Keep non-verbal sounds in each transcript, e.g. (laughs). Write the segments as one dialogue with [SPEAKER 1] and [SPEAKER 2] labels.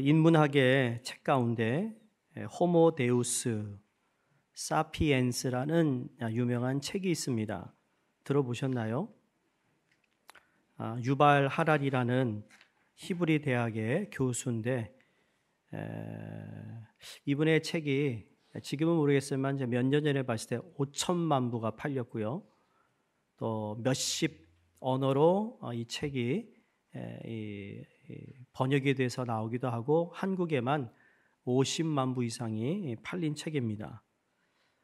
[SPEAKER 1] 인문학의 책 가운데 호모 데우스 사피엔스라는 유명한 책이 있습니다. 들어보셨나요? 아, 유발 하랄이라는 히브리 대학의 교수인데 이분의 책이 지금은 모르겠지만 몇 년 전에 봤을 때 5천만 부가 팔렸고요. 또 몇십 언어로 어, 이 책이 예, 번역에 대해서 나오기도 하고 한국에만 50만 부 이상이 팔린 책입니다.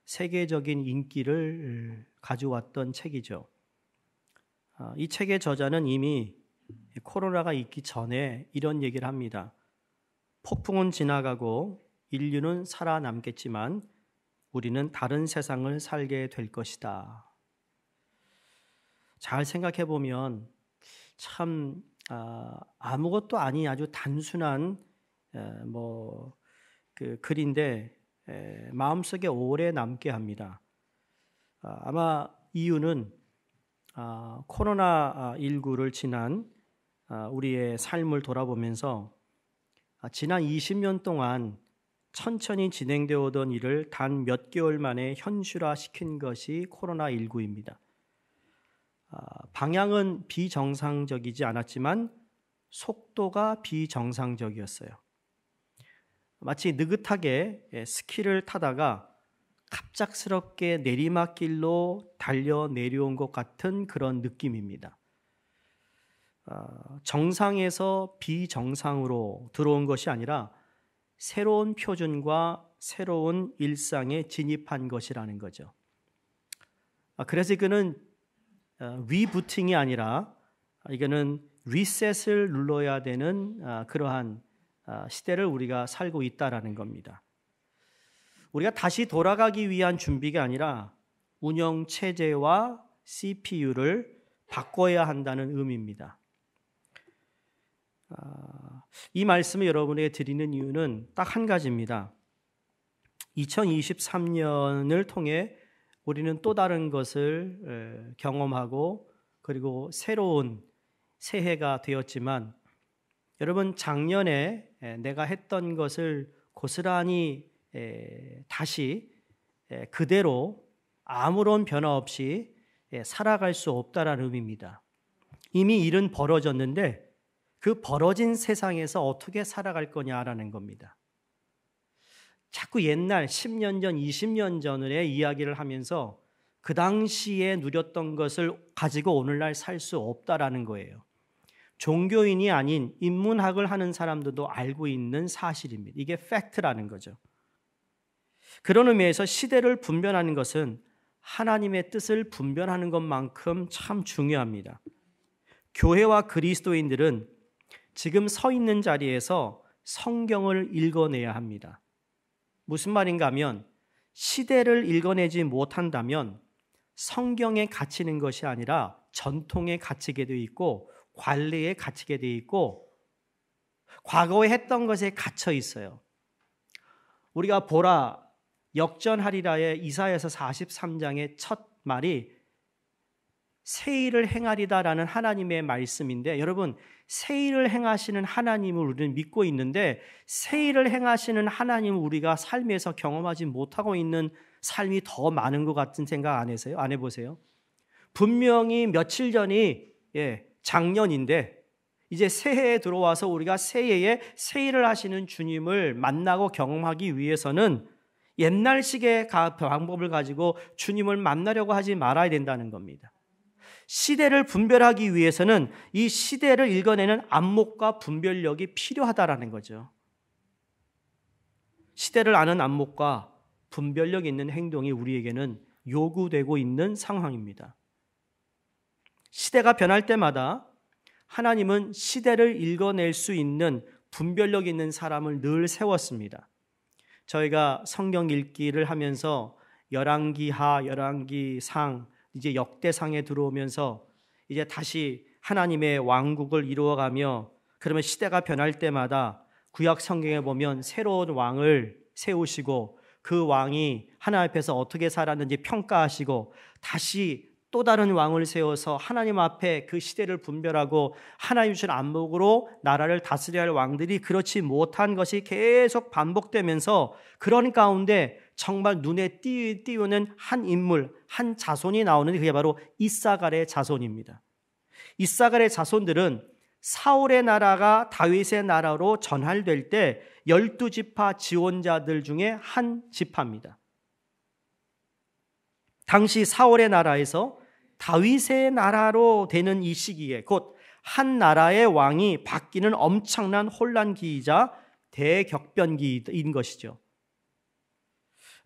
[SPEAKER 1] 세계적인 인기를 음, 가져왔던 책이죠. 아, 이 책의 저자는 이미 코로나가 있기 전에 이런 얘기를 합니다. 폭풍은 지나가고 인류는 살아남겠지만 우리는 다른 세상을 살게 될 것이다. 잘 생각해 보면 참 아, 아무것도 아닌 아주 단순한 뭐그 글인데 에, 마음속에 오래 남게 합니다. 아, 아마 이유는 아, 코로나 19를 지난 아, 우리의 삶을 돌아보면서 아, 지난 20년 동안 천천히 진행되어 오던 일을 단 몇 개월 만에 현실화 시킨 것이 코로나 19입니다. 아, 방향은 비정상적이지 않았지만 속도가 비정상적이었어요. 마치 느긋하게 예, 스키를 타다가 갑작스럽게 내리막길로 달려 내려온 것 같은 그런 느낌입니다. 아, 정상에서 비정상으로 들어온 것이 아니라 새로운 표준과 새로운 일상에 진입한 것이라는 거죠. 아, 그래서 그는 위부팅이 어, 아니라 아, 이거는 리셋을 눌러야 되는 아, 그러한 아, 시대를 우리가 살고 있다라는 겁니다. 우리가 다시 돌아가기 위한 준비가 아니라 운영 체제와 CPU를 바꿔야 한다는 의미입니다. 이 말씀을 여러분에게 드리는 이유는 딱 한 가지입니다. 2023년을 통해 우리는 또 다른 것을 경험하고 그리고 새로운 새해가 되었지만 여러분 작년에 내가 했던 것을 고스란히 다시 그대로 아무런 변화 없이 살아갈 수 없다라는 의미입니다. 이미 일은 벌어졌는데 그 벌어진 세상에서 어떻게 살아갈 거냐라는 겁니다. 자꾸 옛날 10년 전, 20년 전의 이야기를 하면서 그 당시에 누렸던 것을 가지고 오늘날 살 수 없다라는 거예요. 종교인이 아닌 인문학을 하는 사람들도 알고 있는 사실입니다. 이게 팩트라는 거죠. 그런 의미에서 시대를 분별하는 것은 하나님의 뜻을 분별하는 것만큼 참 중요합니다. 교회와 그리스도인들은 지금 서 있는 자리에서 성경을 읽어내야 합니다. 무슨 말인가 하면 시대를 읽어내지 못한다면 성경에 갇히는 것이 아니라 전통에 갇히게 되어 있고 관례에 갇히게 되어 있고 과거에 했던 것에 갇혀 있어요. 우리가 보라 역전하리라의 이사에서 43장의 첫 말이 세일을 행하리다라는 하나님의 말씀인데 여러분 세일을 행하시는 하나님을 우리는 믿고 있는데 세일을 행하시는 하나님을 우리가 삶에서 경험하지 못하고 있는 삶이 더 많은 것 같은 생각 안 해서요? 안 해보세요? 분명히 며칠 전이 예, 작년인데 이제 새해에 들어와서 우리가 새해에 세일을 하시는 주님을 만나고 경험하기 위해서는 옛날식의 방법을 가지고 주님을 만나려고 하지 말아야 된다는 겁니다. 시대를 분별하기 위해서는 이 시대를 읽어내는 안목과 분별력이 필요하다라는 거죠. 시대를 아는 안목과 분별력 있는 행동이 우리에게는 요구되고 있는 상황입니다. 시대가 변할 때마다 하나님은 시대를 읽어낼 수 있는 분별력 있는 사람을 늘 세웠습니다. 저희가 성경 읽기를 하면서 열왕기하, 열왕기상, 이제 역대상에 들어오면서 이제 다시 하나님의 왕국을 이루어가며 그러면 시대가 변할 때마다 구약 성경에 보면 새로운 왕을 세우시고 그 왕이 하나 앞에서 어떻게 살았는지 평가하시고 다시 또 다른 왕을 세워서 하나님 앞에 그 시대를 분별하고 하나님 주신 안목으로 나라를 다스려야 할 왕들이 그렇지 못한 것이 계속 반복되면서 그런 가운데 정말 눈에 띄, 띄우는 한 인물, 한 자손이 나오는데 그게 바로 이사갈의 자손입니다. 이사갈의 자손들은 사울의 나라가 다윗의 나라로 전할될 때 열두 지파 지원자들 중에 한 지파입니다. 당시 사울의 나라에서 다윗의 나라로 되는 이 시기에 곧 한 나라의 왕이 바뀌는 엄청난 혼란기이자 대격변기인 것이죠.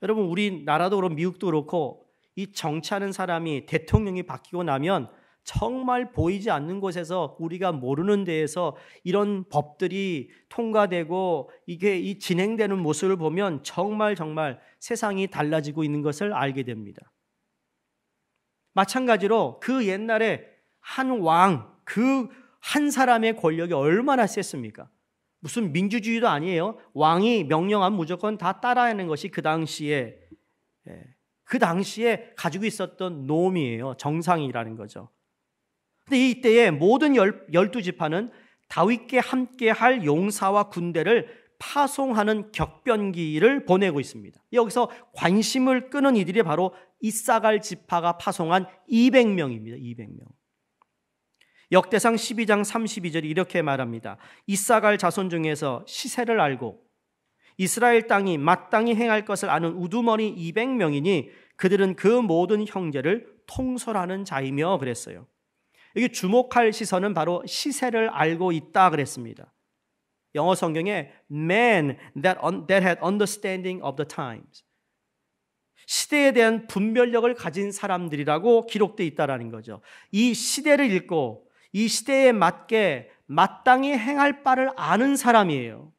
[SPEAKER 1] 여러분 우리나라도 그렇고 미국도 그렇고 이 정치하는 사람이 대통령이 바뀌고 나면 정말 보이지 않는 곳에서 우리가 모르는 데에서 이런 법들이 통과되고 이게 이 진행되는 모습을 보면 정말 정말 세상이 달라지고 있는 것을 알게 됩니다. 마찬가지로 그 옛날에 한 왕, 그 한 사람의 권력이 얼마나 셌습니까? 무슨 민주주의도 아니에요. 왕이 명령하 무조건 다 따라야 하는 것이 그 당시에 예, 그 당시에 가지고 있었던 놈이에요. 정상이라는 거죠. 근데 이때에 모든 열, 열두 지파는 다윗께 함께 할 용사와 군대를 파송하는 격변기를 보내고 있습니다. 여기서 관심을 끄는 이들이 바로 이사갈 지파가 파송한 200명입니다. 200명. 역대상 12장 32절이 이렇게 말합니다. 이사갈 자손 중에서 시세를 알고 이스라엘 땅이 마땅히 행할 것을 아는 우두머니 200명이니 그들은 그 모든 형제를 통솔하는 자이며 그랬어요. 여기 주목할 시선은 바로 시세를 알고 있다 그랬습니다. 영어 성경에 men that, un, that had understanding of the times. 시대에 대한 분별력을 가진 사람들이라고 기록돼 있다라는 거죠. 이 시대를 읽고 이 시대에 맞게 마땅히 행할 바를 아는 사람이에요.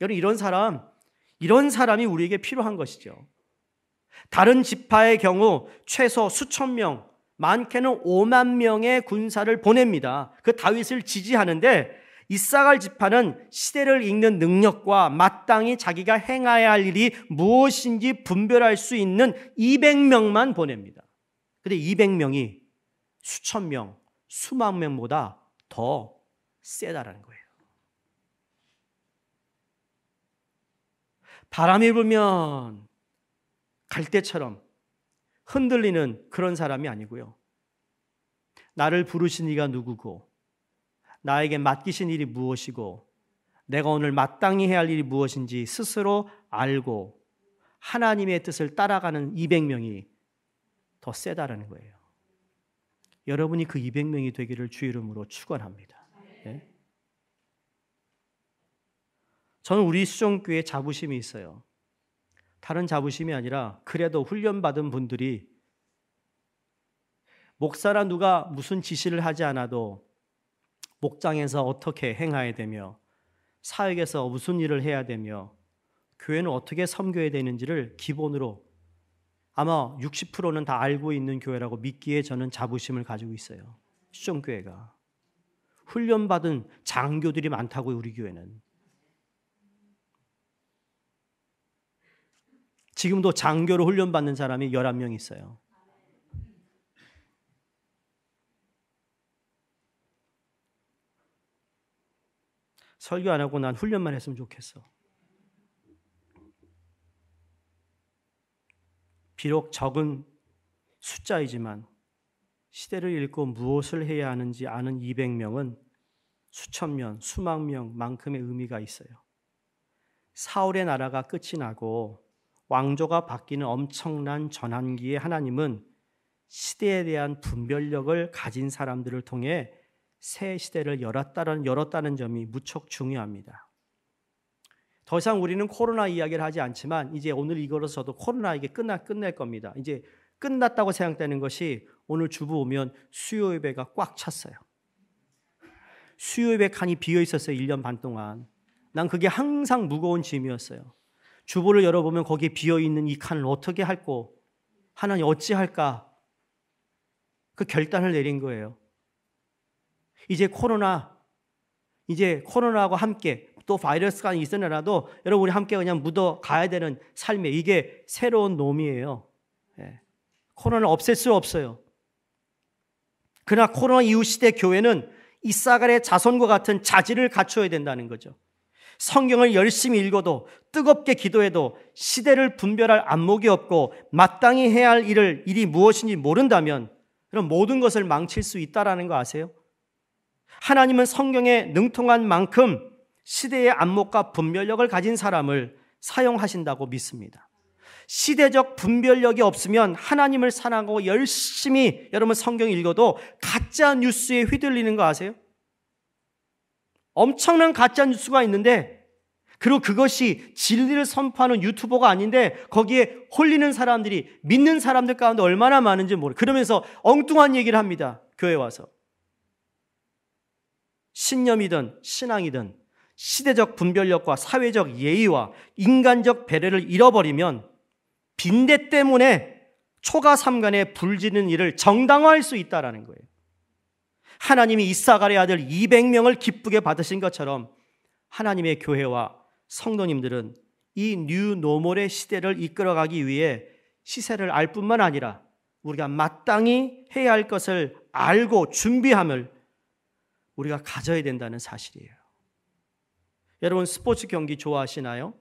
[SPEAKER 1] 여러분 이런 사람 이런 사람이 우리에게 필요한 것이죠. 다른 지파의 경우 최소 수천 명, 많게는 5만 명의 군사를 보냅니다. 그 다윗을 지지하는데 이사갈 지파는 시대를 읽는 능력과 마땅히 자기가 행해야 할 일이 무엇인지 분별할 수 있는 200명만 보냅니다. 근데 200명이 수천 명, 수만 명보다 더 세다라는 거예요. 바람이 불면 갈대처럼 흔들리는 그런 사람이 아니고요. 나를 부르신 이가 누구고, 나에게 맡기신 일이 무엇이고, 내가 오늘 마땅히 해야 할 일이 무엇인지 스스로 알고 하나님의 뜻을 따라가는 200명이 더 세다라는 거예요. 여러분이 그 200명이 되기를 주 이름으로 축원합니다. 예? 저는 우리 수종교에 자부심이 있어요. 다른 자부심이 아니라 그래도 훈련받은 분들이 목사라 누가 무슨 지시를 하지 않아도 목장에서 어떻게 행해야 되며 사역에서 무슨 일을 해야 되며 교회는 어떻게 섬겨야 되는지를 기본으로 아마 60%는 다 알고 있는 교회라고 믿기에 저는 자부심을 가지고 있어요. 시정교회가. 훈련받은 장교들이 많다고요, 우리 교회는. 지금도 장교로 훈련받는 사람이 11명 있어요. 설교 안 하고 난 훈련만 했으면 좋겠어. 비록 적은 숫자이지만 시대를 읽고 무엇을 해야 하는지 아는 200명은 수천 명, 수만 명만큼의 의미가 있어요. 사울의 나라가 끝이 나고 왕조가 바뀌는 엄청난 전환기에 하나님은 시대에 대한 분별력을 가진 사람들을 통해 새 시대를 열었다는, 열었다는 점이 무척 중요합니다. 더 이상 우리는 코로나 이야기를 하지 않지만 이제 오늘 이걸로서도 코로나 이게 끝나 끝낼 겁니다. 이제 끝났다고 생각되는 것이 오늘 주부 오면 수요 예배가 꽉 찼어요. 수요 예배 칸이 비어 있었어요. 1년 반 동안. 난 그게 항상 무거운 짐이었어요. 주부를 열어보면 거기에 비어 있는 이 칸을 어떻게 할고 하나님 어찌할까 그 결단을 내린 거예요. 이제 코로나 이제 코로나하고 함께 또 바이러스가 있으느라도 여러분 우리 함께 그냥 묻어 가야 되는 삶이에 이게 새로운 놈이에요. 예. 코로나를 없앨 수 없어요. 그러나 코로나 이후 시대 교회는 이사갈의 자손과 같은 자질을 갖춰야 된다는 거죠. 성경을 열심히 읽어도 뜨겁게 기도해도 시대를 분별할 안목이 없고 마땅히 해야 할 일을 일이 무엇인지 모른다면 그런 모든 것을 망칠 수 있다라는 거 아세요? 하나님은 성경에 능통한 만큼 시대의 안목과 분별력을 가진 사람을 사용하신다고 믿습니다. 시대적 분별력이 없으면 하나님을 사랑하고 열심히 여러분 성경 읽어도 가짜 뉴스에 휘둘리는 거 아세요? 엄청난 가짜 뉴스가 있는데 그리고 그것이 진리를 선포하는 유튜버가 아닌데 거기에 홀리는 사람들이 믿는 사람들 가운데 얼마나 많은지 모르. 그러면서 엉뚱한 얘기를 합니다. 교회 와서. 신념이든 신앙이든 시대적 분별력과 사회적 예의와 인간적 배려를 잃어버리면 빈대 때문에 초가 삼간에 불지는 일을 정당화할 수 있다라는 거예요. 하나님이 이사갈의 아들 200명을 기쁘게 받으신 것처럼 하나님의 교회와 성도님들은 이 뉴노멀의 시대를 이끌어가기 위해 시세를 알 뿐만 아니라 우리가 마땅히 해야 할 것을 알고 준비함을 우리가 가져야 된다는 사실이에요. 여러분 스포츠 경기 좋아하시나요?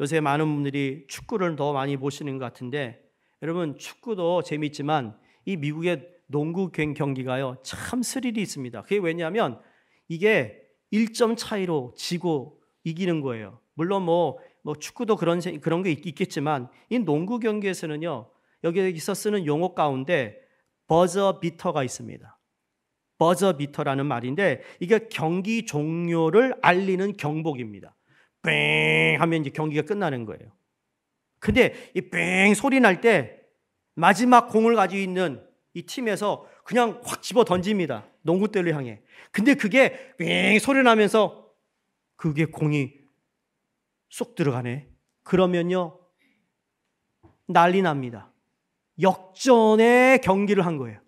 [SPEAKER 1] 요새 많은 분들이 축구를 더 많이 보시는 것 같은데 여러분 축구도 재밌지만 이 미국의 농구 경기가요 참 스릴이 있습니다. 그게 왜냐하면 이게 1점 차이로 지고 이기는 거예요. 물론 뭐, 뭐 축구도 그런 그런 게 있, 겠지만이 농구 경기에서는요 여기서 쓰는 용어 가운데 버저 비터가 있습니다. 버저비터라는 말인데 이게 경기 종료를 알리는 경복입니다. 뺑 하면 이제 경기가 끝나는 거예요. 근데 이뺑 소리 날 때 마지막 공을 가지고 있는 이 팀에서 그냥 확 집어 던집니다. 농구대를 향해. 근데 그게 뺑 소리 나면서 그게 공이 쏙 들어가네. 그러면요. 난리 납니다. 역전의 경기를 한 거예요.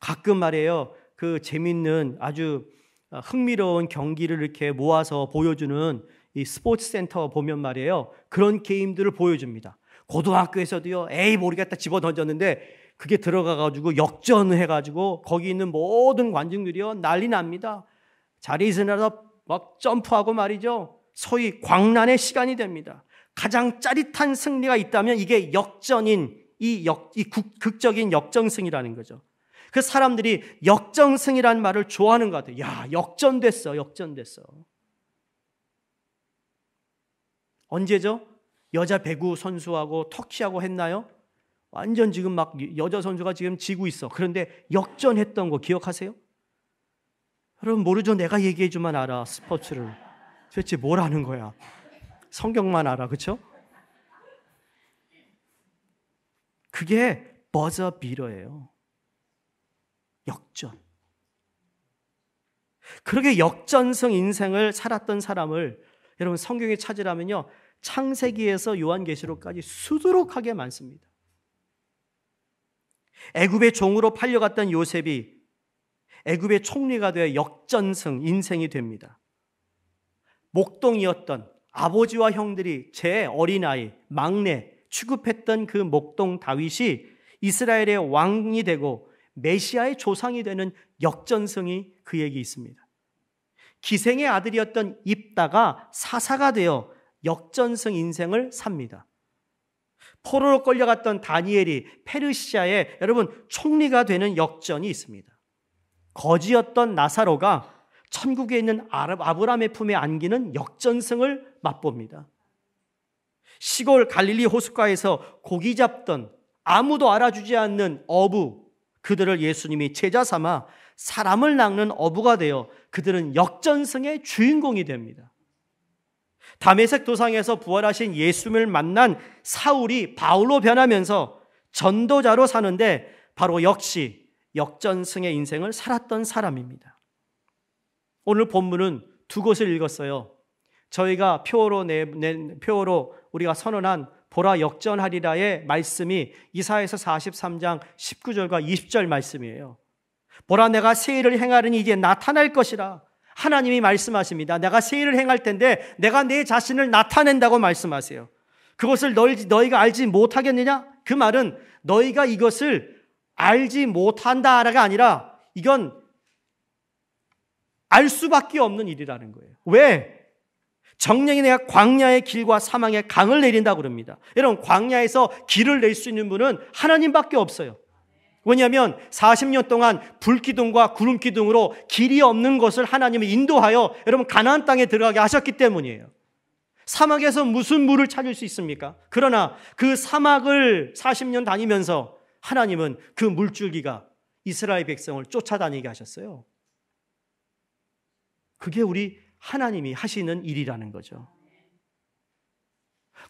[SPEAKER 1] 가끔 말이요 그 재밌는 아주 아, 흥미로운 경기를 이렇게 모아서 보여주는 이 스포츠 센터 보면 말이에요. 그런 게임들을 보여줍니다. 고등학교에서도요, 에이, 모르겠다 집어 던졌는데 그게 들어가가지고 역전해가지고 거기 있는 모든 관중들이요, 난리 납니다. 자리에 서나서 막 점프하고 말이죠. 소위 광란의 시간이 됩니다. 가장 짜릿한 승리가 있다면 이게 역전인, 이 역, 이 극적인 역전승이라는 거죠. 그 사람들이 역정승이라는 말을 좋아하는 것 같아요. 야, 역전됐어, 역전됐어. 언제죠? 여자 배구 선수하고 터키하고 했나요? 완전 지금 막 여자 선수가 지금 지고 있어. 그런데 역전했던 거 기억하세요? 여러분 모르죠? 내가 얘기해 주만 알아. 스포츠를. 도대체 뭘 아는 거야? 성경만 알아. 그렇 그게 버저 비러예요. 역전. 그렇게 역전성 인생을 살았던 사람을 여러분 성경에 찾으라면요. 창세기에서 요한계시록까지 수두룩하게 많습니다. 애굽의 종으로 팔려갔던 요셉이 애굽의 총리가 되어 역전승 인생이 됩니다. 목동이었던 아버지와 형들이 제 어린아이 막내 취급했던 그 목동 다윗이 이스라엘의 왕이 되고 메시아의 조상이 되는 역전성이 그에게 있습니다. 기생의 아들이었던 입다가 사사가 되어 역전성 인생을 삽니다. 포로로 끌려갔던 다니엘이 페르시아의 여러분 총리가 되는 역전이 있습니다. 거지였던 나사로가 천국에 있는 아브라함의 품에 안기는 역전승을 맛봅니다. 시골 갈릴리 호숫가에서 고기 잡던 아무도 알아주지 않는 어부 그들을 예수님이 제자 삼아 사람을 낚는 어부가 되어 그들은 역전승의 주인공이 됩니다. 담에색 도상에서 부활하신 예수님을 만난 사울이 바울로 변하면서 전도자로 사는데 바로 역시 역전승의 인생을 살았던 사람입니다. 오늘 본문은 두 곳을 읽었어요. 저희가 표어로 내, 내 표어로 우리가 선언한 보라 역전하리라의 말씀이 이사에서 43장 19절과 20절 말씀이에요. 보라 내가 세일을 행하려니 이제 나타날 것이라. 하나님이 말씀하십니다. 내가 세일을 행할 텐데 내가 내 자신을 나타낸다고 말씀하세요. 그것을 너희, 너희가 알지 못하겠느냐? 그 말은 너희가 이것을 알지 못한다라가 아니라 이건 알 수밖에 없는 일이라는 거예요. 왜? 정령이 내가 광야의 길과 사망의 강을 내린다 고 그럽니다. 여러분 광야에서 길을 낼 수 있는 분은 하나님밖에 없어요. 왜냐하면 40년 동안 불기둥과 구름기둥으로 길이 없는 것을 하나님이 인도하여 여러분 가나안 땅에 들어가게 하셨기 때문이에요. 사막에서 무슨 물을 찾을 수 있습니까? 그러나 그 사막을 40년 다니면서 하나님은 그 물줄기가 이스라엘 백성을 쫓아다니게 하셨어요. 그게 우리 하나님이 하시는 일이라는 거죠.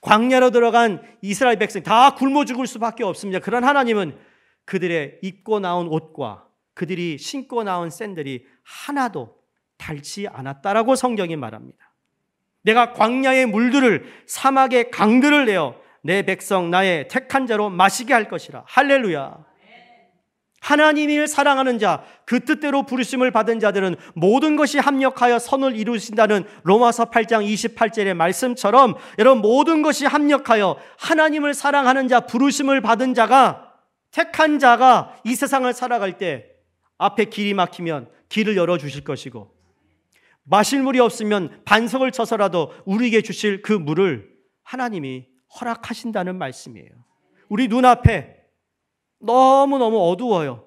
[SPEAKER 1] 광야로 들어간 이스라엘 백성 다 굶어 죽을 수밖에 없습니다. 그런 하나님은 그들의 입고 나온 옷과 그들이 신고 나온 샌들이 하나도 닳지 않았다라고 성경이 말합니다. 내가 광야의 물들을 사막의 강들을 내어 내 백성 나의 택한 자로 마시게 할 것이라. 할렐루야. 하나님을 사랑하는 자, 그 뜻대로 부르심을 받은 자들은 모든 것이 합력하여 선을 이루신다는 로마서 8장 28절의 말씀처럼 여러분 모든 것이 합력하여 하나님을 사랑하는 자, 부르심을 받은 자가 택한 자가 이 세상을 살아갈 때 앞에 길이 막히면 길을 열어 주실 것이고 마실 물이 없으면 반석을 쳐서라도 우리에게 주실 그 물을 하나님이 허락하신다는 말씀이에요. 우리 눈앞에 너무너무 어두워요.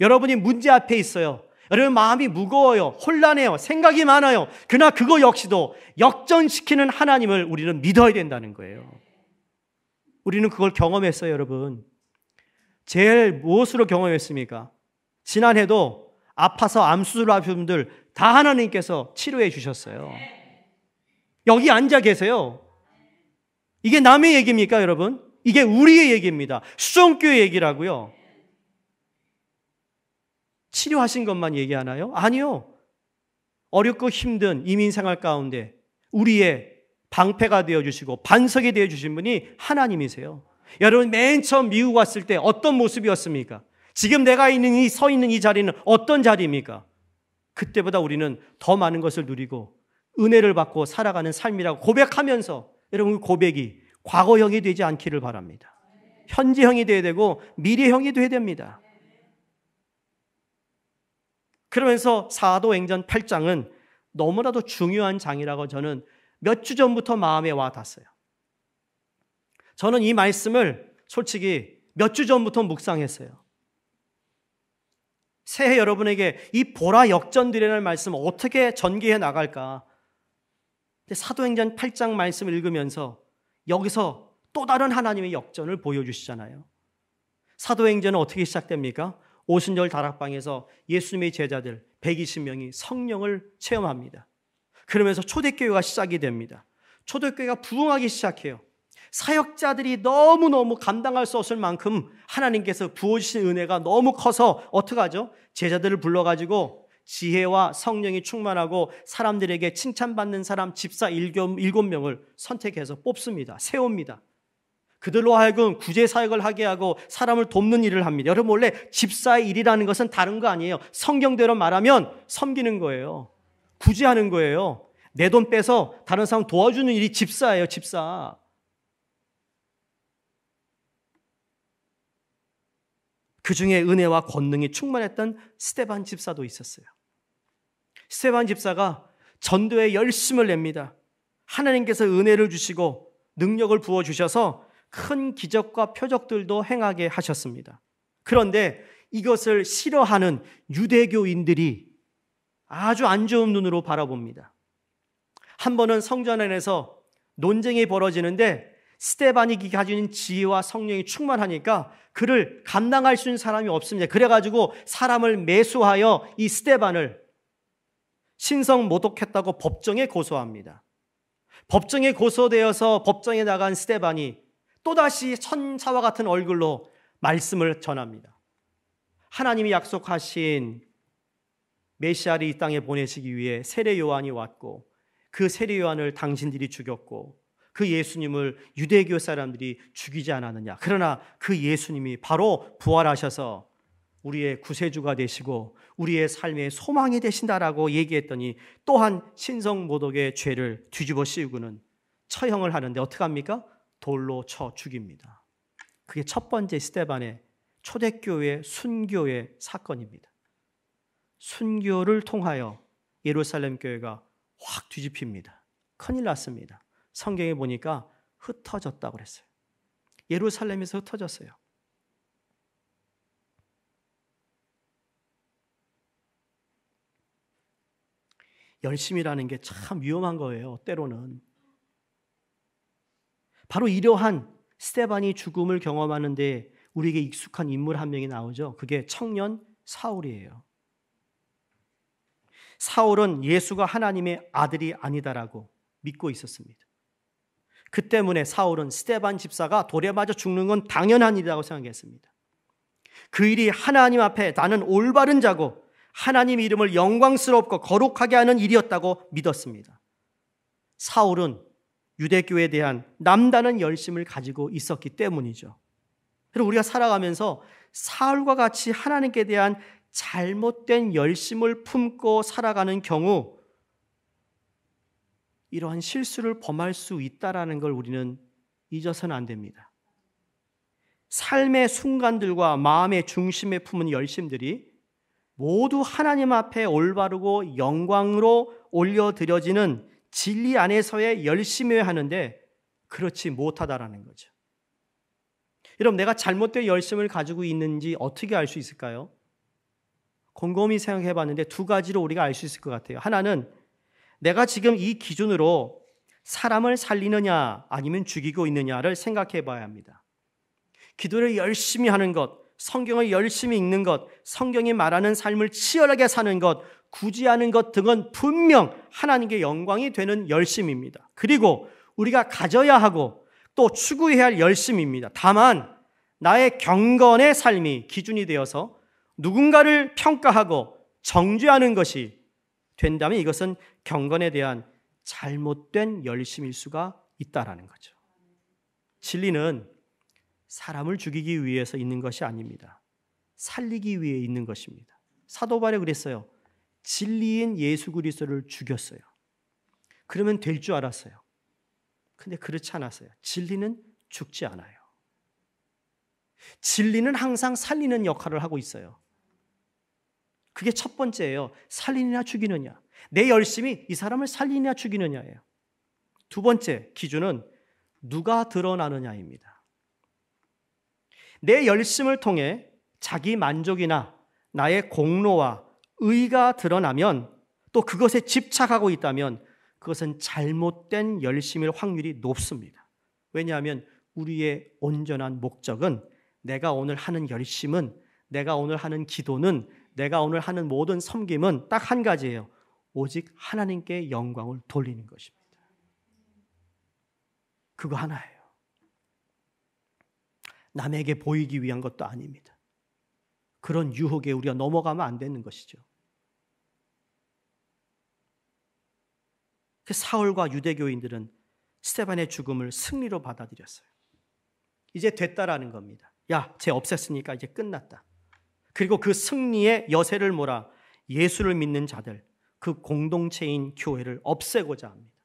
[SPEAKER 1] 여러분이 문제 앞에 있어요. 여러분 마음이 무거워요. 혼란해요. 생각이 많아요. 그러나 그거 역시도 역전시키는 하나님을 우리는 믿어야 된다는 거예요. 우리는 그걸 경험했어요, 여러분. 제일 무엇으로 경험했습니까? 지난해도 아파서 암수술하신 분들 다 하나님께서 치료해 주셨어요. 여기 앉아 계세요. 이게 남의 얘기입니까, 여러분? 이게 우리의 얘기입니다. 수종교의 얘기라고요. 치료하신 것만 얘기하나요? 아니요. 어렵고 힘든 이민 생활 가운데 우리의 방패가 되어 주시고 반석이 되어 주신 분이 하나님이세요. 여러분 맨 처음 미국 왔을 때 어떤 모습이었습니까? 지금 내가 있는 이 서 있는 이 자리는 어떤 자리입니까? 그때보다 우리는 더 많은 것을 누리고 은혜를 받고 살아가는 삶이라고 고백하면서 여러분 그 고백이 과거형이 되지 않기를 바랍니다. 현재형이 되어야 되고 미래형이 되어야 됩니다. 그러면서 사도행전 8장은 너무나도 중요한 장이라고 저는 몇 주 전부터 마음에 와 닿았어요. 저는 이 말씀을 솔직히 몇 주 전부터 묵상했어요. 새해 여러분에게 이 보라 역전들이라는 말씀 어떻게 전개해 나갈까? 사도행전 8장 말씀 을 읽으면서 여기서 또 다른 하나님의 역전을 보여주시잖아요. 사도행전은 어떻게 시작됩니까? 오순절 다락방에서 예수님의 제자들 120명이 성령을 체험합니다. 그러면서 초대교회가 시작이 됩니다. 초대교회가 부흥하기 시작해요. 사역자들이 너무너무 감당할 수 없을 만큼 하나님께서 부어주신 은혜가 너무 커서 어떡하죠? 제자들을 불러가지고 지혜와 성령이 충만하고 사람들에게 칭찬받는 사람 집사 7 명을 선택해서 뽑습니다. 세웁니다. 그들로 하여금 구제 사역을 하게 하고 사람을 돕는 일을 합니다. 여러분 원래 집사의 일이라는 것은 다른 거 아니에요. 성경대로 말하면 섬기는 거예요. 구제하는 거예요. 내 돈 빼서 다른 사람 도와주는 일이 집사예요, 집사. 그 중에 은혜와 권능이 충만했던 스테반 집사도 있었어요. 스테반 집사가 전도에 열심을 냅니다. 하나님께서 은혜를 주시고 능력을 부어 주셔서 큰 기적과 표적들도 행하게 하셨습니다. 그런데 이것을 싫어하는 유대교인들이 아주 안 좋은 눈으로 바라봅니다. 한 번은 성전 안에서 논쟁이 벌어지는데 스테반이 가진 지혜와 성령이 충만하니까 그를 감당할 수 있는 사람이 없습니다. 그래가지고 사람을 매수하여 이 스테반을 신성 모독했다고 법정에 고소합니다. 법정에 고소되어서 법정에 나간 스테반이 또다시 천사와 같은 얼굴로 말씀을 전합니다. 하나님이 약속하신 메시아를 이 땅에 보내시기 위해 세례 요한이 왔고 그 세례 요한을 당신들이 죽였고 그 예수님을 유대교 사람들이 죽이지 않았느냐. 그러나 그 예수님이 바로 부활하셔서 우리의 구세주가 되시고 우리의 삶의 소망이 되신다라고 얘기했더니 또한 신성모독의 죄를 뒤집어 씌우고는 처형을 하는데 어떻게 합니까? 돌로 쳐 죽입니다. 그게 첫 번째 스테반의 초대교회 순교의 사건입니다. 순교를 통하여 예루살렘 교회가 확 뒤집힙니다. 큰일 났습니다. 성경에 보니까 흩어졌다고 그랬어요. 예루살렘에서 흩어졌어요. 열심이라는 게 참 위험한 거예요. 때로는. 바로 이러한 스테반이 죽음을 경험하는데 우리에게 익숙한 인물 한 명이 나오죠. 그게 청년 사울이에요. 사울은 예수가 하나님의 아들이 아니다라고 믿고 있었습니다. 그 때문에 사울은 스테반 집사가 돌에 맞아 죽는 건 당연한 일이라고 생각했습니다. 그 일이 하나님 앞에 나는 올바른 자고 하나님 이름을 영광스럽고 거룩하게 하는 일이었다고 믿었습니다. 사울은 유대교에 대한 남다른 열심을 가지고 있었기 때문이죠. 그리고 우리가 살아가면서 사울과 같이 하나님께 대한 잘못된 열심을 품고 살아가는 경우 이러한 실수를 범할 수 있다라는 걸 우리는 잊어서는 안 됩니다. 삶의 순간들과 마음의 중심에 품은 열심들이 모두 하나님 앞에 올바르고 영광으로 올려드려지는 진리 안에서의 열심히 하는데 그렇지 못하다라는 거죠. 여러분, 내가 잘못된 열심을 가지고 있는지 어떻게 알 수 있을까요? 곰곰이 생각해 봤는데 두 가지로 우리가 알 수 있을 것 같아요. 하나는 내가 지금 이 기준으로 사람을 살리느냐 아니면 죽이고 있느냐를 생각해 봐야 합니다. 기도를 열심히 하는 것, 성경을 열심히 읽는 것, 성경이 말하는 삶을 치열하게 사는 것, 구제하는 것 등은 분명 하나님께 영광이 되는 열심입니다. 그리고 우리가 가져야 하고 또 추구해야 할 열심입니다. 다만 나의 경건의 삶이 기준이 되어서 누군가를 평가하고 정죄하는 것이 된다면 이것은 경건에 대한 잘못된 열심일 수가 있다라는 거죠. 진리는 사람을 죽이기 위해서 있는 것이 아닙니다. 살리기 위해 있는 것입니다. 사도 발울 그랬어요. 진리인 예수 그리스도를 죽였어요. 그러면 될 줄 알았어요. 근데 그렇지 않았어요. 진리는 죽지 않아요. 진리는 항상 살리는 역할을 하고 있어요. 그게 첫 번째예요. 살리느냐 죽이느냐. 내열심히이 사람을 살리느냐 죽이느냐예요. 두 번째 기준은 누가 드러나느냐입니다. 내 열심을 통해 자기 만족이나 나의 공로와 의가 드러나면 또 그것에 집착하고 있다면 그것은 잘못된 열심일 확률이 높습니다. 왜냐하면 우리의 온전한 목적은 내가 오늘 하는 열심은 내가 오늘 하는 기도는 내가 오늘 하는 모든 섬김은 딱 한 가지예요. 오직 하나님께 영광을 돌리는 것입니다. 그거 하나예요. 남에게 보이기 위한 것도 아닙니다. 그런 유혹에 우리가 넘어가면 안 되는 것이죠. 그 사울과 유대교인들은 스테반의 죽음을 승리로 받아들였어요. 이제 됐다라는 겁니다. 야, 쟤 없앴으니까 이제 끝났다. 그리고 그 승리의 여세를 몰아 예수를 믿는 자들, 그 공동체인 교회를 없애고자 합니다.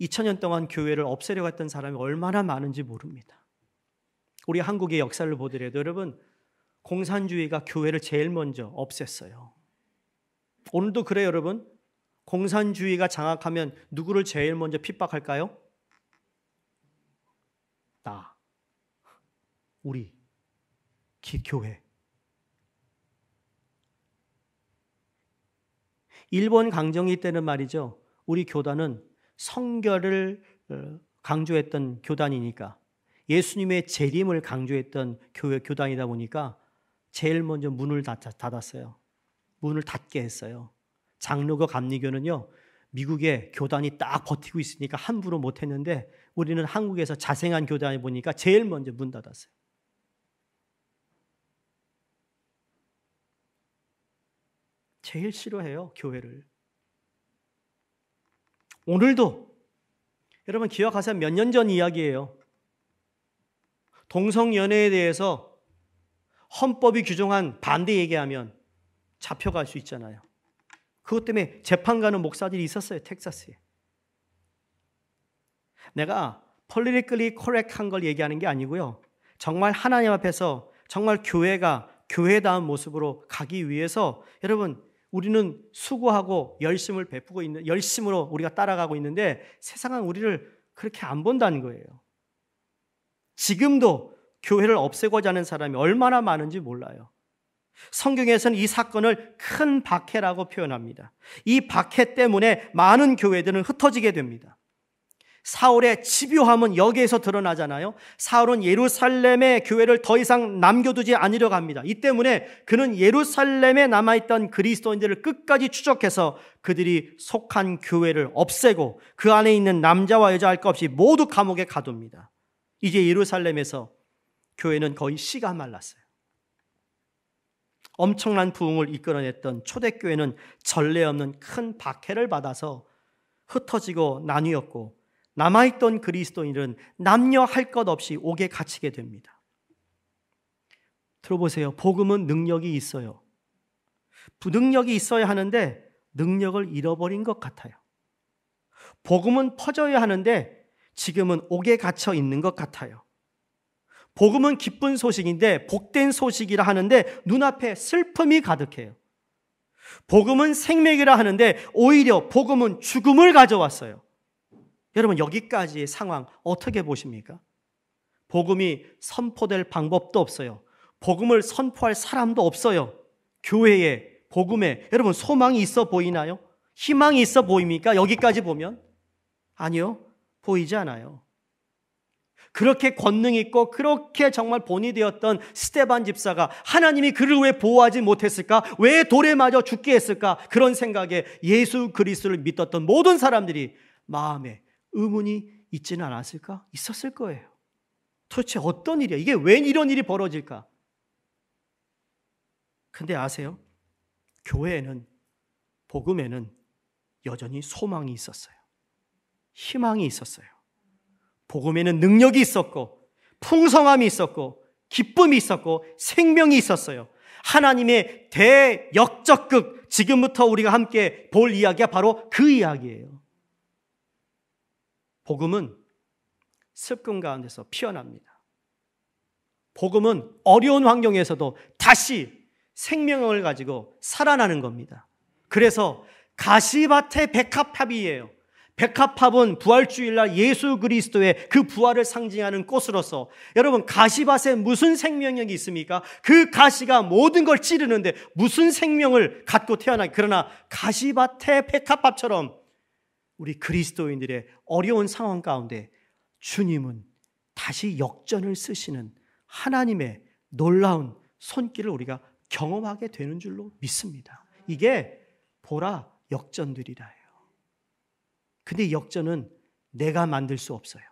[SPEAKER 1] 2000년 동안 교회를 없애려고 했던 사람이 얼마나 많은지 모릅니다. 우리 한국의 역사를 보더라도 여러분 공산주의가 교회를 제일 먼저 없앴어요. 오늘도 그래 여러분. 공산주의가 장악하면 누구를 제일 먼저 핍박할까요? 나, 우리, 기, 교회. 일본 강점기 때는 말이죠. 우리 교단은 성결을 어, 강조했던 교단이니까 예수님의 재림을 강조했던 교회 교단이다 보니까 제일 먼저 문을 닫았어요. 문을 닫게 했어요. 장로교 감리교는요. 미국의 교단이 딱 버티고 있으니까 함부로 못 했는데 우리는 한국에서 자생한 교단이 보니까 제일 먼저 문 닫았어요. 제일 싫어해요, 교회를. 오늘도 여러분 기억하세요. 몇 년 전 이야기예요. 동성연애에 대해서 헌법이 규정한 반대 얘기하면 잡혀갈 수 있잖아요. 그것 때문에 재판 가는 목사들이 있었어요. 텍사스에. 내가 폴리리클리 코렉한 걸 얘기하는 게 아니고요. 정말 하나님 앞에서 정말 교회가 교회다운 모습으로 가기 위해서 여러분 우리는 수고하고 열심을 베푸고 있는 열심으로 우리가 따라가고 있는데 세상은 우리를 그렇게 안 본다는 거예요. 지금도 교회를 없애고자 하는 사람이 얼마나 많은지 몰라요. 성경에서는 이 사건을 큰 박해라고 표현합니다. 이 박해 때문에 많은 교회들은 흩어지게 됩니다. 사울의 집요함은 여기에서 드러나잖아요. 사울은 예루살렘의 교회를 더 이상 남겨두지 않으려고 합니다. 이 때문에 그는 예루살렘에 남아있던 그리스도인들을 끝까지 추적해서 그들이 속한 교회를 없애고 그 안에 있는 남자와 여자 할 것 없이 모두 감옥에 가둡니다. 이제 예루살렘에서 교회는 거의 씨가 말랐어요. 엄청난 부흥을 이끌어냈던 초대교회는 전례 없는 큰 박해를 받아서 흩어지고 나뉘었고 남아있던 그리스도인은 남녀 할 것 없이 옥에 갇히게 됩니다. 들어보세요. 복음은 능력이 있어요. 부능력이 있어야 하는데 능력을 잃어버린 것 같아요. 복음은 퍼져야 하는데 지금은 옥에 갇혀 있는 것 같아요. 복음은 기쁜 소식인데 복된 소식이라 하는데 눈앞에 슬픔이 가득해요. 복음은 생명이라 하는데 오히려 복음은 죽음을 가져왔어요. 여러분 여기까지의 상황 어떻게 보십니까? 복음이 선포될 방법도 없어요. 복음을 선포할 사람도 없어요. 교회에 복음에 여러분 소망이 있어 보이나요? 희망이 있어 보입니까? 여기까지 보면 아니요. 보이지 않아요. 그렇게 권능 있고 그렇게 정말 본이 되었던 스테반 집사가 하나님이 그를 왜 보호하지 못했을까? 왜 돌에 맞아 죽게 했을까? 그런 생각에 예수 그리스도를 믿었던 모든 사람들이 마음에 의문이 있지는 않았을까? 있었을 거예요. 도대체 어떤 일이야? 이게 웬 이런 일이 벌어질까? 근데 아세요? 교회에는 복음에는 여전히 소망이 있었어요. 희망이 있었어요. 복음에는 능력이 있었고 풍성함이 있었고 기쁨이 있었고 생명이 있었어요. 하나님의 대역적극 지금부터 우리가 함께 볼 이야기가 바로 그 이야기예요. 복음은 습관 가운데서 피어납니다. 복음은 어려운 환경에서도 다시 생명을 가지고 살아나는 겁니다. 그래서 가시밭의 백합합이에요. 백합합은 부활주일날 예수 그리스도의 그 부활을 상징하는 꽃으로서 여러분 가시밭에 무슨 생명력이 있습니까? 그 가시가 모든 걸 찌르는데 무슨 생명을 갖고 태어나 그러나 가시밭의 백합합처럼 우리 그리스도인들의 어려운 상황 가운데 주님은 다시 역전을 쓰시는 하나님의 놀라운 손길을 우리가 경험하게 되는 줄로 믿습니다. 이게 보라 역전들이라요 근데 역전은 내가 만들 수 없어요.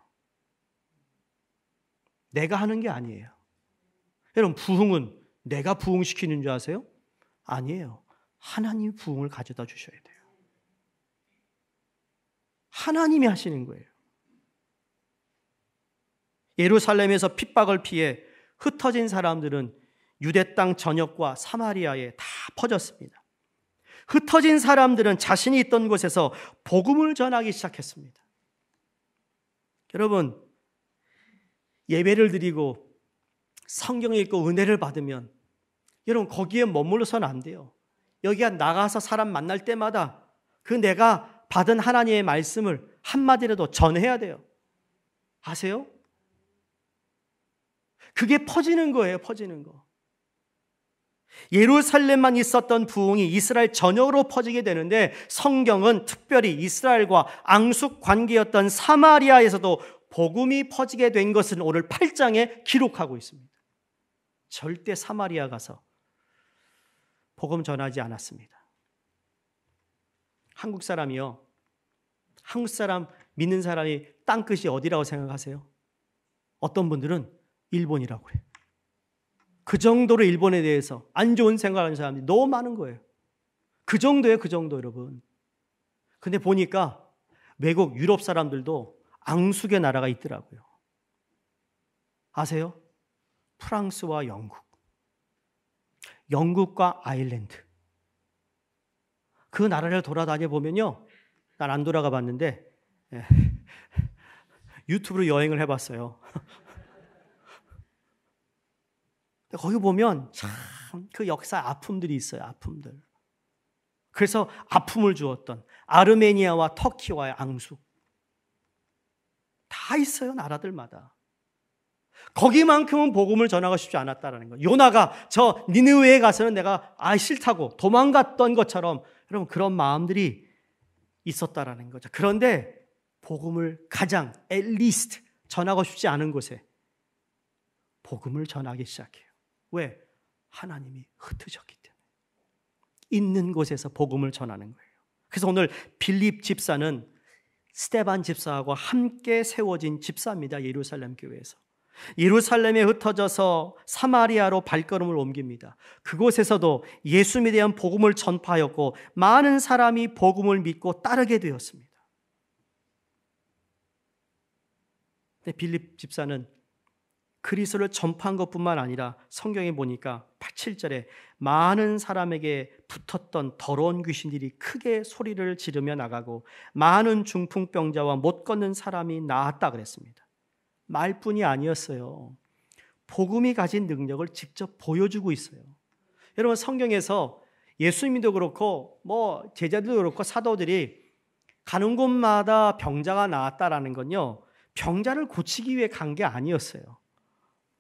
[SPEAKER 1] 내가 하는 게 아니에요. 여러분 부흥은 내가 부흥시키는 줄 아세요? 아니에요. 하나님 부흥을 가져다 주셔야 돼요. 하나님이 하시는 거예요. 예루살렘에서 핍박을 피해 흩어진 사람들은 유대 땅 전역과 사마리아에 다 퍼졌습니다. 흩어진 사람들은 자신이 있던 곳에서 복음을 전하기 시작했습니다. 여러분, 예배를 드리고 성경 읽고 은혜를 받으면 여러분 거기에 머물러서안 돼요. 여기가 나가서 사람 만날 때마다 그 내가 받은 하나님의 말씀을 한마디라도 전해야 돼요. 아세요? 그게 퍼지는 거예요, 퍼지는 거. 예루살렘만 있었던 부흥이 이스라엘 전역으로 퍼지게 되는데 성경은 특별히 이스라엘과 앙숙 관계였던 사마리아에서도 복음이 퍼지게 된 것은 오늘 8장에 기록하고 있습니다. 절대 사마리아 가서 복음 전하지 않았습니다. 한국 사람이요. 한국 사람 믿는 사람이 땅 끝이 어디라고 생각하세요? 어떤 분들은 일본이라고 그래요. 그 정도로 일본에 대해서 안 좋은 생각하는 사람들이 너무 많은 거예요. 그 정도예요, 그 정도 여러분. 근데 보니까 외국 유럽 사람들도 앙숙의 나라가 있더라고요. 아세요? 프랑스와 영국. 영국과 아일랜드. 그 나라를 돌아다녀 보면요. 난 안 돌아가 봤는데 예. 유튜브로 여행을 해봤어요. 거기 보면 참 그 역사 아픔들이 있어요. 아픔들. 그래서 아픔을 주었던 아르메니아와 터키와의 앙수. 다 있어요, 나라들마다. 거기만큼은 복음을 전하고 싶지 않았다라는 거요 요나가 저 니느웨에 가서는 내가 아 싫다고 도망갔던 것처럼 여러분 그런 마음들이 있었다라는 거죠. 그런데 복음을 가장 at least 전하고 싶지 않은 곳에 복음을 전하기 시작해요. 왜? 하나님이 흩어졌기 때문에. 있는 곳에서 복음을 전하는 거예요. 그래서 오늘 빌립 집사는 스테반 집사하고 함께 세워진 집사입니다. 예루살렘 교회에서. 이루살렘에 흩어져서 사마리아로 발걸음을 옮깁니다. 그곳에서도 예수에 대한 복음을 전파하였고 많은 사람이 복음을 믿고 따르게 되었습니다. 빌립 집사는 그리스도를 전파한 것뿐만 아니라 성경에 보니까 87절에 많은 사람에게 붙었던 더러운 귀신들이 크게 소리를 지르며 나가고 많은 중풍병자와 못 걷는 사람이 나았다 그랬습니다. 말뿐이 아니었어요. 복음이 가진 능력을 직접 보여주고 있어요. 여러분 성경에서 예수님도 그렇고 뭐 제자들도 그렇고 사도들이 가는 곳마다 병자가 나왔다라는 건요. 병자를 고치기 위해 간 게 아니었어요.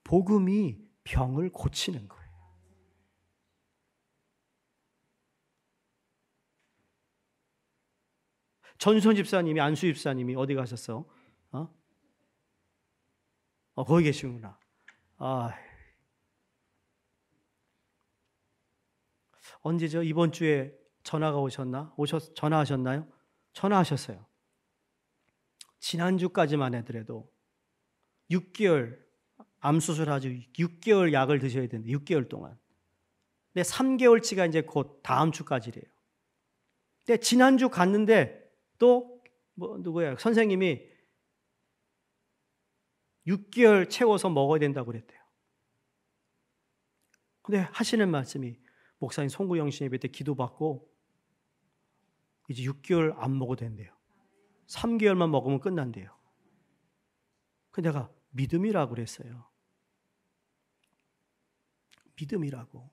[SPEAKER 1] 복음이 병을 고치는 거예요. 전손 집사님이 안수 집사님이 어디 가셨어? 어? 어, 거기 계시구나. 아. 언제죠? 이번 주에 전화가 오셨나? 오셨, 전화하셨나요? 전화하셨어요. 지난주까지만 해도 6개월 암수술하죠. 6개월 약을 드셔야 되는데 6개월 동안. 근데 3개월치가 이제 곧 다음 주까지래요. 근데 지난주 갔는데 또 뭐 누구야? 선생님이 6개월 채워서 먹어야 된다고 그랬대요. 근데 하시는 말씀이 목사님 송구영신 예배 때 기도받고 이제 6개월 안 먹어도 된대요. 3개월만 먹으면 끝난대요. 근데 내가 믿음이라고 그랬어요. 믿음이라고.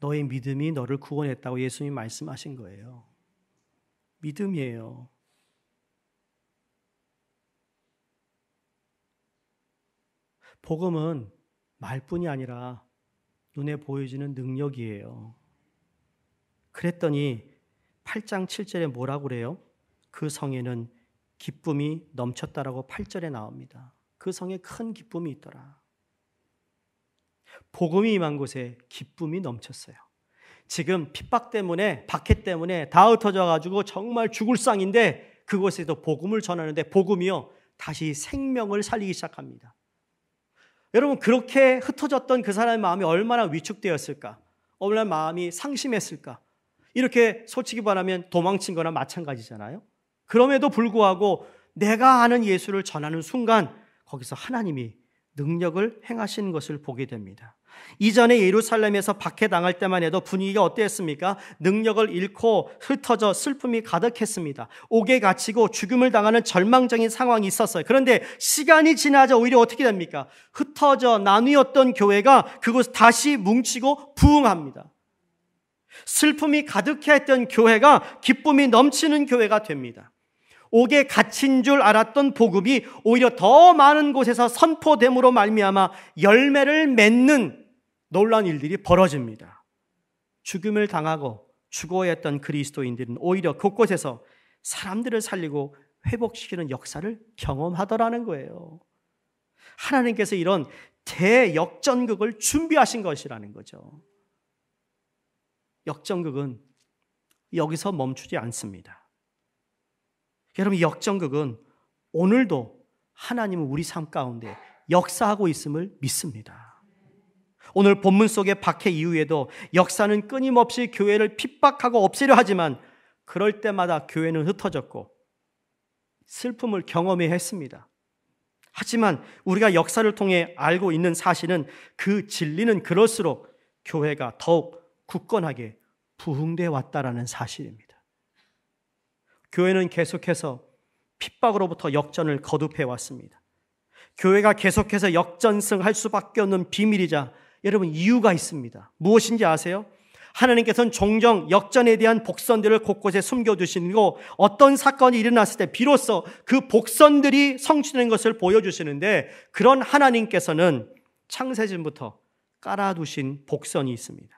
[SPEAKER 1] 너의 믿음이 너를 구원했다고 예수님이 말씀하신 거예요. 믿음이에요. 복음은 말뿐이 아니라 눈에 보여지는 능력이에요. 그랬더니 8장 7절에 뭐라고 그래요? 그 성에는 기쁨이 넘쳤다라고 8절에 나옵니다. 그 성에 큰 기쁨이 있더라. 복음이 임한 곳에 기쁨이 넘쳤어요. 지금 핍박 때문에 박해 때문에 다 흩어져 가지고 정말 죽을 상인데 그곳에도 복음을 전하는데 복음이요 다시 생명을 살리기 시작합니다. 여러분 그렇게 흩어졌던 그 사람의 마음이 얼마나 위축되었을까? 얼마나 마음이 상심했을까? 이렇게 솔직히 말하면 도망친 거나 마찬가지잖아요. 그럼에도 불구하고 내가 아는 예수를 전하는 순간 거기서 하나님이 능력을 행하시 것을 보게 됩니다. 이전에 예루살렘에서 박해당할 때만 해도 분위기가 어땠습니까? 능력을 잃고 흩어져 슬픔이 가득했습니다. 옥에 갇히고 죽음을 당하는 절망적인 상황이 있었어요. 그런데 시간이 지나자 오히려 어떻게 됩니까? 흩어져 나뉘었던 교회가 그곳 을 다시 뭉치고 부흥합니다. 슬픔이 가득해 했던 교회가 기쁨이 넘치는 교회가 됩니다. 옥에 갇힌 줄 알았던 복음이 오히려 더 많은 곳에서 선포됨으로 말미암아 열매를 맺는 놀란 일들이 벌어집니다. 죽음을 당하고 죽어야 했던 그리스도인들은 오히려 곳곳에서 사람들을 살리고 회복시키는 역사를 경험하더라는 거예요. 하나님께서 이런 대역전극을 준비하신 것이라는 거죠. 역전극은 여기서 멈추지 않습니다. 여러분, 역전극은 오늘도 하나님은 우리 삶 가운데 역사하고 있음을 믿습니다. 오늘 본문 속의 박해 이후에도 역사는 끊임없이 교회를 핍박하고 없애려 하지만 그럴 때마다 교회는 흩어졌고 슬픔을 경험해 했습니다. 하지만 우리가 역사를 통해 알고 있는 사실은 그 진리는 그럴수록 교회가 더욱 굳건하게 부흥돼 왔다라는 사실입니다. 교회는 계속해서 핍박으로부터 역전을 거듭해 왔습니다. 교회가 계속해서 역전승할 수밖에 없는 비밀이자 여러분 이유가 있습니다. 무엇인지 아세요? 하나님께서는 종종 역전에 대한 복선들을 곳곳에 숨겨두시고 어떤 사건이 일어났을 때 비로소 그 복선들이 성취되는 것을 보여주시는데 그런 하나님께서는 창세전부터 깔아두신 복선이 있습니다.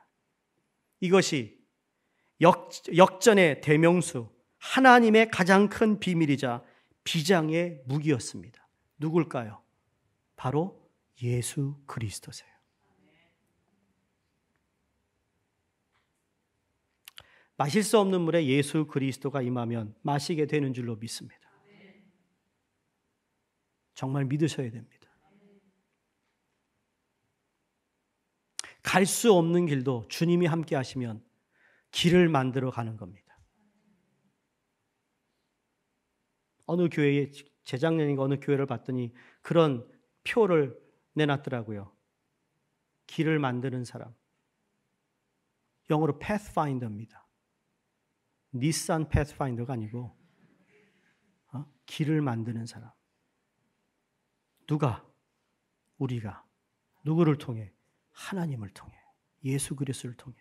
[SPEAKER 1] 이것이 역, 역전의 대명수, 하나님의 가장 큰 비밀이자 비장의 무기였습니다. 누굴까요? 바로 예수 그리스도세요. 마실 수 없는 물에 예수 그리스도가 임하면 마시게 되는 줄로 믿습니다. 정말 믿으셔야 됩니다. 갈 수 없는 길도 주님이 함께 하시면 길을 만들어 가는 겁니다. 어느 교회에 재작년인가 어느 교회를 봤더니 그런 표를 내놨더라고요. 길을 만드는 사람. 영어로 pathfinder입니다. 닛산 패스파인더가 아니고 어? 길을 만드는 사람. 누가? 우리가. 누구를 통해? 하나님을 통해. 예수 그리스도를 통해.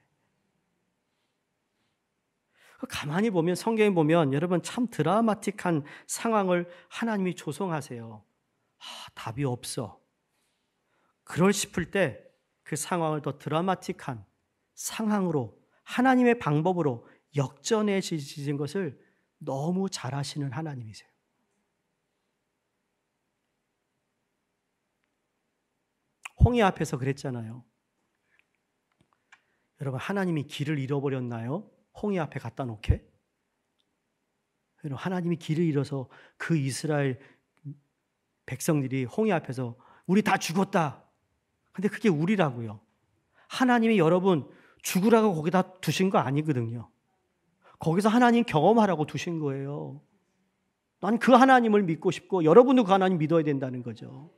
[SPEAKER 1] 그 가만히 보면 성경에 보면 여러분 참 드라마틱한 상황을 하나님이 조성하세요. 아, 답이 없어. 그럴 싶을 때 그 상황을 더 드라마틱한 상황으로 하나님의 방법으로 역전해지신 것을 너무 잘하시는 하나님이세요. 홍해 앞에서 그랬잖아요. 여러분 하나님이 길을 잃어버렸나요? 홍해 앞에 갖다 놓게? 여러분 하나님이 길을 잃어서 그 이스라엘 백성들이 홍해 앞에서 우리 다 죽었다. 근데 그게 우리라고요. 하나님이 여러분 죽으라고 거기다 두신 거 아니거든요. 거기서 하나님 경험하라고 두신 거예요. 난 그 하나님을 믿고 싶고 여러분도 그 하나님 믿어야 된다는 거죠.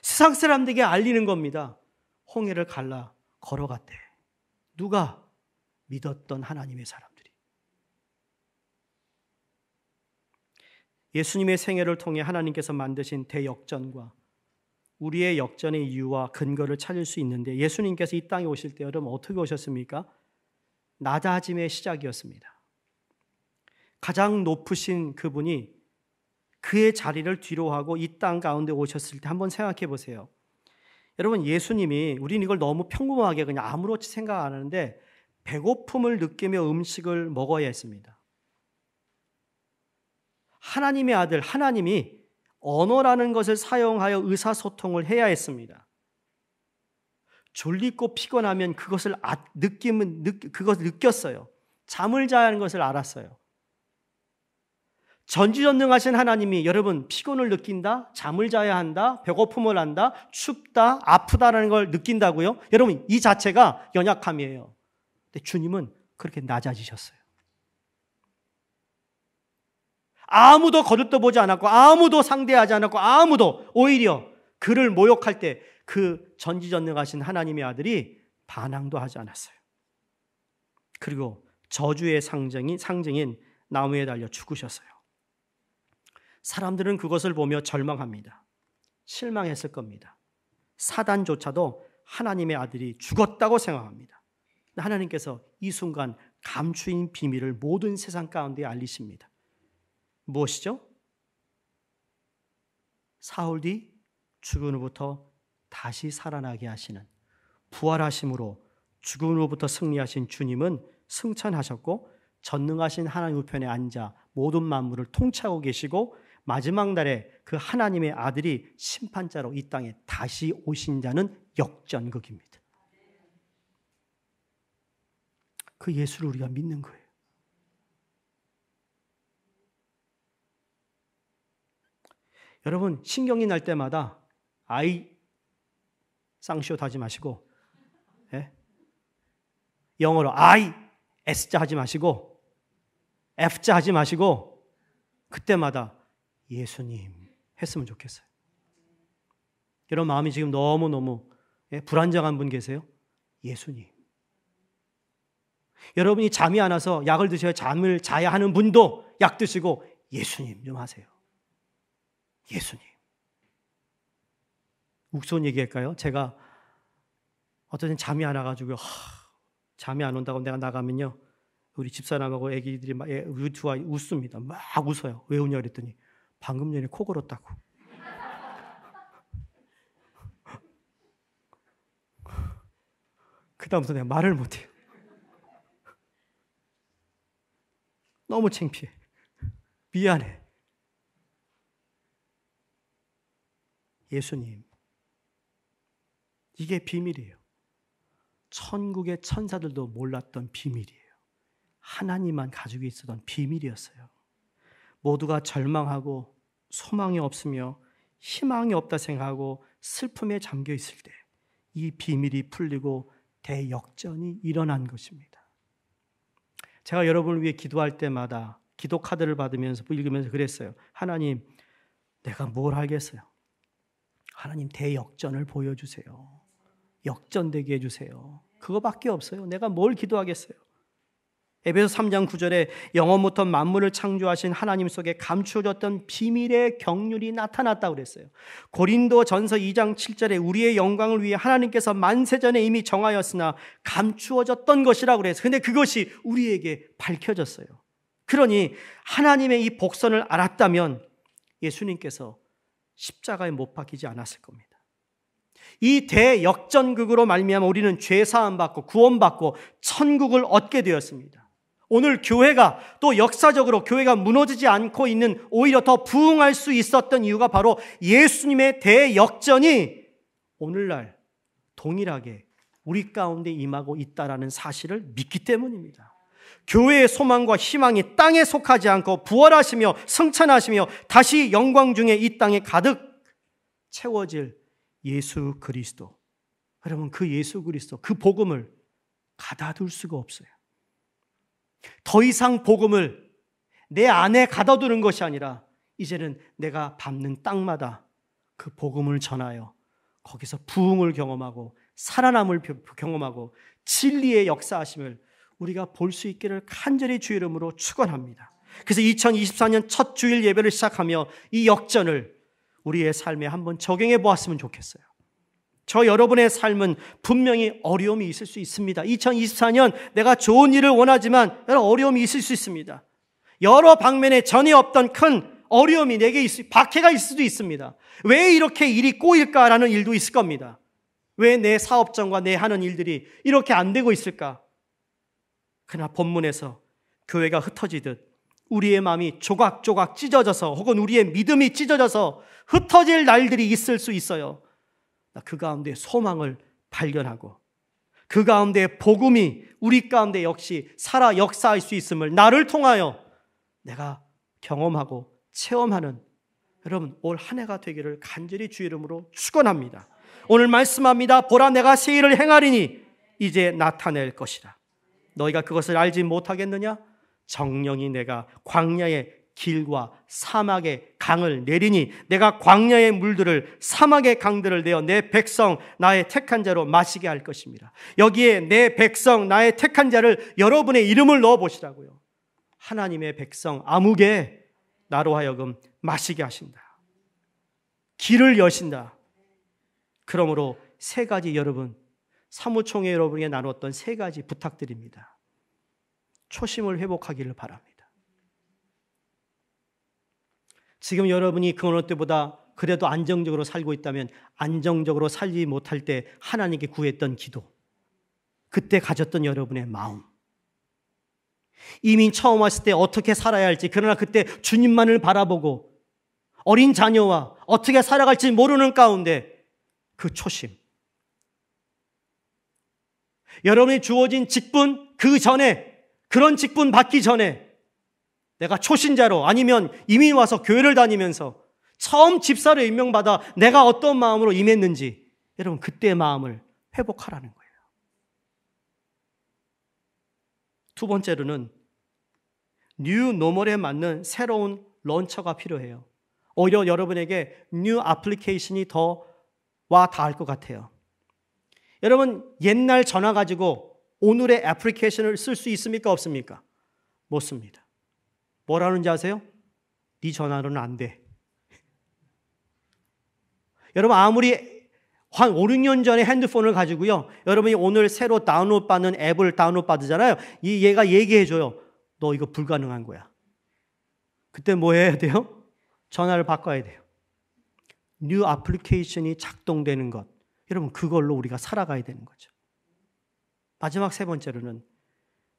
[SPEAKER 1] 세상 사람들에게 알리는 겁니다. 홍해를 갈라 걸어갔대. 누가 믿었던 하나님의 사람들이. 예수님의 생애를 통해 하나님께서 만드신 대역전과 우리의 역전의 이유와 근거를 찾을 수 있는데 예수님께서 이 땅에 오실 때 여러분 어떻게 오셨습니까? 낮아짐의 시작이었습니다. 가장 높으신 그분이 그의 자리를 뒤로 하고 이 땅 가운데 오셨을 때 한번 생각해 보세요. 여러분 예수님이 우린 이걸 너무 평범하게 그냥 아무렇지 생각 안 하는데 배고픔을 느끼며 음식을 먹어야 했습니다. 하나님의 아들 하나님이 언어라는 것을 사용하여 의사소통을 해야 했습니다. 졸리고 피곤하면 그것을 아, 느낌은 느, 그것을 느꼈어요. 잠을 자야 하는 것을 알았어요. 전지전능하신 하나님이 여러분 피곤을 느낀다, 잠을 자야 한다, 배고픔을 한다, 춥다, 아프다라는 걸 느낀다고요. 여러분 이 자체가 연약함이에요. 근데 주님은 그렇게 낮아지셨어요. 아무도 거듭도보지 않았고 아무도 상대하지 않았고 아무도 오히려 그를 모욕할 때 그 전지전능하신 하나님의 아들이 반항도 하지 않았어요. 그리고 저주의 상징인 상징인 나무에 달려 죽으셨어요. 사람들은 그것을 보며 절망합니다. 실망했을 겁니다. 사단조차도 하나님의 아들이 죽었다고 생각합니다. 하나님께서 이 순간 감추인 비밀을 모든 세상 가운데 알리십니다. 무엇이죠? 사흘 뒤 죽은 후부터 다시 살아나게 하시는 부활하심으로 죽은 후부터 승리하신 주님은 승천하셨고 전능하신 하나님 우편에 앉아 모든 만물을 통치하고 계시고 마지막 날에 그 하나님의 아들이 심판자로 이 땅에 다시 오신 자는 역전극입니다. 그 예수를 우리가 믿는 거예요. 여러분 신경이 날 때마다 아이 쌍시오 하지 마시고 예? 영어로 I S자 하지 마시고 F자 하지 마시고 그때마다 예수님 했으면 좋겠어요. 이런 마음이 지금 너무너무 예? 불안정한 분 계세요? 예수님. 여러분이 잠이 안 와서 약을 드셔야 잠을 자야 하는 분도 약 드시고 예수님 좀 하세요. 예수님. 욱손 얘기할까요? 제가 어쨌든 잠이 안 와가지고 하, 잠이 안 온다고 내가 나가면요. 우리 집사람하고 애기들이 막 유튜와 웃습니다. 막 웃어요. 왜 우냐 그랬더니 방금 전에 코 걸었다고. 그 다음부터 내가 말을 못해요. 너무 창피해. 미안해. 예수님. 이게 비밀이에요. 천국의 천사들도 몰랐던 비밀이에요. 하나님만 가지고 있었던 비밀이었어요. 모두가 절망하고 소망이 없으며 희망이 없다 생각하고 슬픔에 잠겨 있을 때 이 비밀이 풀리고 대역전이 일어난 것입니다. 제가 여러분을 위해 기도할 때마다 기도 카드를 받으면서 읽으면서 그랬어요. 하나님, 내가 뭘 알겠어요? 하나님 대역전을 보여주세요. 역전되게 해주세요. 그거밖에 없어요. 내가 뭘 기도하겠어요. 에베소 3장 9절에 영원부터 만물을 창조하신 하나님 속에 감추어졌던 비밀의 경륜이 나타났다 그랬어요. 고린도 전서 2장 7절에 우리의 영광을 위해 하나님께서 만세전에 이미 정하였으나 감추어졌던 것이라고 그랬어요. 근데 그것이 우리에게 밝혀졌어요. 그러니 하나님의 이 복선을 알았다면 예수님께서 십자가에 못 박히지 않았을 겁니다. 이 대역전극으로 말미암아 우리는 죄 사함 받고 구원 받고 천국을 얻게 되었습니다. 오늘 교회가 또 역사적으로 교회가 무너지지 않고 있는 오히려 더 부흥할 수 있었던 이유가 바로 예수님의 대역전이 오늘날 동일하게 우리 가운데 임하고 있다라는 사실을 믿기 때문입니다. 교회의 소망과 희망이 땅에 속하지 않고 부활하시며 성찬하시며 다시 영광 중에 이 땅에 가득 채워질 예수 그리스도. 여러분, 그 예수 그리스도, 그 복음을 가다둘 수가 없어요. 더 이상 복음을 내 안에 가다두는 것이 아니라 이제는 내가 밟는 땅마다 그 복음을 전하여 거기서 부흥을 경험하고 살아남을 경험하고 진리의 역사하심을 우리가 볼 수 있기를 간절히 주의 이름으로 축원합니다. 그래서 2024년 첫 주일 예배를 시작하며 이 역전을 우리의 삶에 한번 적용해 보았으면 좋겠어요. 저 여러분의 삶은 분명히 어려움이 있을 수 있습니다. 2024년 내가 좋은 일을 원하지만 어려움이 있을 수 있습니다. 여러 방면에 전혀 없던 큰 어려움이 내게 있을, 박해가 있을 수도 있습니다. 왜 이렇게 일이 꼬일까라는 일도 있을 겁니다. 왜 내 사업장과 내 하는 일들이 이렇게 안 되고 있을까? 그러나 본문에서 교회가 흩어지듯 우리의 마음이 조각조각 찢어져서 혹은 우리의 믿음이 찢어져서 흩어질 날들이 있을 수 있어요. 그 가운데 소망을 발견하고 그 가운데 복음이 우리 가운데 역시 살아 역사할 수 있음을 나를 통하여 내가 경험하고 체험하는 여러분 올 한 해가 되기를 간절히 주 이름으로 축원합니다. 오늘 말씀합니다. 보라 내가 세일을 행하리니 이제 나타낼 것이라. 너희가 그것을 알지 못하겠느냐? 정령이 내가 광야의 길과 사막의 강을 내리니 내가 광야의 물들을 사막의 강들을 내어 내 백성 나의 택한 자로 마시게 할 것입니다. 여기에 내 백성 나의 택한 자를 여러분의 이름을 넣어 보시라고요. 하나님의 백성 아무개 나로 하여금 마시게 하신다. 길을 여신다. 그러므로 세 가지 여러분 사무총회 여러분에게 나눴던 세 가지 부탁드립니다. 초심을 회복하기를 바랍니다. 지금 여러분이 그 어느 때보다 그래도 안정적으로 살고 있다면 안정적으로 살지 못할 때 하나님께 구했던 기도, 그때 가졌던 여러분의 마음, 이민 처음 왔을 때 어떻게 살아야 할지, 그러나 그때 주님만을 바라보고 어린 자녀와 어떻게 살아갈지 모르는 가운데 그 초심, 여러분이 주어진 직분 그 전에 그런 직분 받기 전에 내가 초신자로 아니면 이미 와서 교회를 다니면서 처음 집사로 임명받아 내가 어떤 마음으로 임했는지 여러분 그때의 마음을 회복하라는 거예요. 두 번째로는 뉴 노멀에 맞는 새로운 런처가 필요해요. 오히려 여러분에게 뉴 아플리케이션이 더 와 닿을 것 같아요. 여러분 옛날 전화 가지고 오늘의 애플리케이션을 쓸 수 있습니까 없습니까? 못 씁니다. 뭐라는지 아세요? 네 전화로는 안 돼. (laughs) 여러분 아무리 한 5, 6년 전에 핸드폰을 가지고요. 여러분이 오늘 새로 다운로드 받는 앱을 다운로드 받잖아요이 얘가 얘기해 줘요. 너 이거 불가능한 거야. 그때 뭐 해야 돼요? 전화를 바꿔야 돼요. 뉴 애플리케이션이 작동되는 것. 여러분, 그걸로 우리가 살아가야 되는 거죠. 마지막 세 번째로는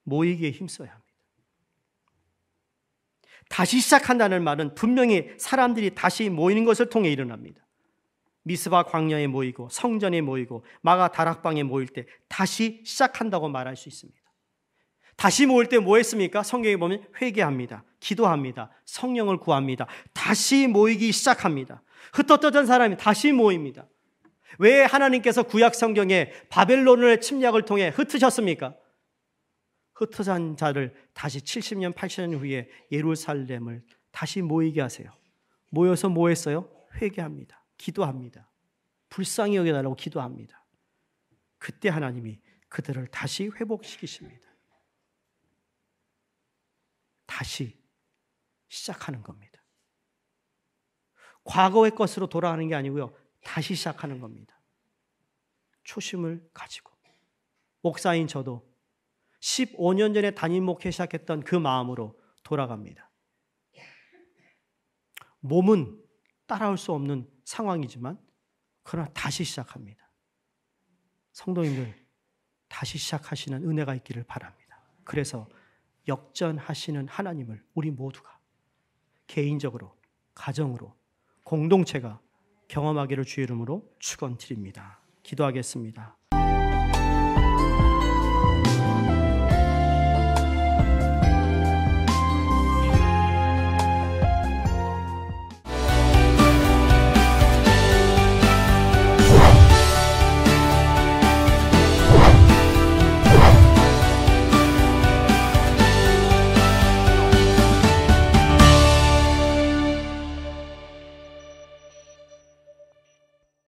[SPEAKER 1] 모이기에 힘써야 합니다. 다시 시작한다는 말은 분명히 사람들이 다시 모이는 것을 통해 일어납니다. 미스바 광야에 모이고 성전에 모이고 마가 다락방에 모일 때 다시 시작한다고 말할 수 있습니다. 다시 모일 때 뭐 했습니까? 성경에 보면 회개합니다. 기도합니다. 성령을 구합니다. 다시 모이기 시작합니다. 흩어졌던 사람이 다시 모입니다. 왜 하나님께서 구약 성경에 바벨론을 침략을 통해 흩으셨습니까? 흩어진 자를 다시 70년, 80년 후에 예루살렘을 다시 모이게 하세요. 모여서 뭐 했어요? 회개합니다. 기도합니다. 불쌍히 여겨달라고 기도합니다. 그때 하나님이 그들을 다시 회복시키십니다. 다시 시작하는 겁니다. 과거의 것으로 돌아가는 게 아니고요. 다시 시작하는 겁니다. 초심을 가지고. 목사인 저도 15년 전에 단임 목회 시작했던 그 마음으로 돌아갑니다. 몸은 따라올 수 없는 상황이지만 그러나 다시 시작합니다. 성도님들 다시 시작하시는 은혜가 있기를 바랍니다. 그래서 역전하시는 하나님을 우리 모두가 개인적으로 가정으로 공동체가 경험하기를 주의 이름으로 축원드립니다. 기도하겠습니다.